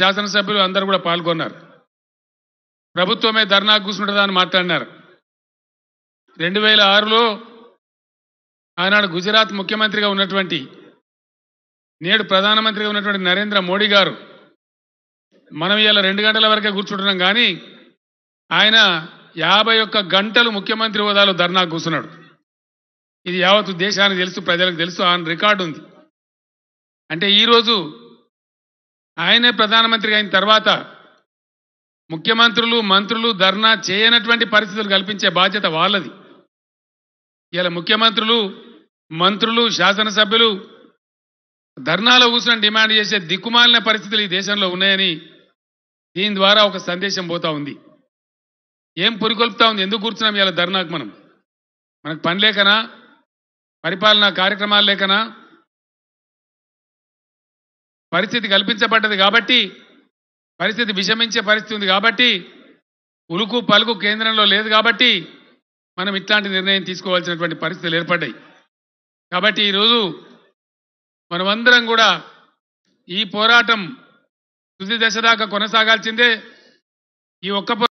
శాసనసభ్యులు అందరూ కూడా పాల్గొన్నారు ప్రభుత్వమే ధర్నా కూర్చుంటుందని మాట్లాడినారు రెండు వేల ఆరులో ఆనాడు గుజరాత్ ముఖ్యమంత్రిగా ఉన్నటువంటి నేడు ప్రధానమంత్రిగా ఉన్నటువంటి నరేంద్ర మోడీ గారు మనం ఇలా రెండు గంటల వరకే కూర్చుంటున్నాం కానీ ఆయన యాభై ఒక్క గంటలు ముఖ్యమంత్రి హోదాలో ధర్నా కూర్చున్నాడు ఇది యావత్తు దేశానికి తెలుసు ప్రజలకు తెలుసు ఆయన రికార్డు ఉంది అంటే ఈరోజు ఆయనే ప్రధానమంత్రి అయిన తర్వాత ముఖ్యమంత్రులు మంత్రులు ధర్నా చేయనటువంటి పరిస్థితులు కల్పించే బాధ్యత వాళ్ళది ఇలా ముఖ్యమంత్రులు మంత్రులు శాసనసభ్యులు ధర్నాలో కూర్చొని డిమాండ్ చేసే దిక్కుమాలిన పరిస్థితులు ఈ దేశంలో ఉన్నాయని దీని ద్వారా ఒక సందేశం పోతా ఉంది ఏం పురికొల్పుతా ఉంది ఎందుకు కూర్చున్నాం ఇలా ధర్నాకు మనం మనకు పని లేకనా పరిపాలనా కార్యక్రమాలు లేకనా పరిస్థితి కల్పించబడ్డది కాబట్టి పరిస్థితి విషమించే పరిస్థితి ఉంది కాబట్టి ఉలుకు పలుకు కేంద్రంలో లేదు కాబట్టి మనం ఇట్లాంటి నిర్ణయం తీసుకోవాల్సినటువంటి పరిస్థితులు ఏర్పడ్డాయి కాబట్టి ఈరోజు మనమందరం కూడా ఈ పోరాటం తుది దశ దాకా కొనసాగాల్సిందే ఈ ఒక్క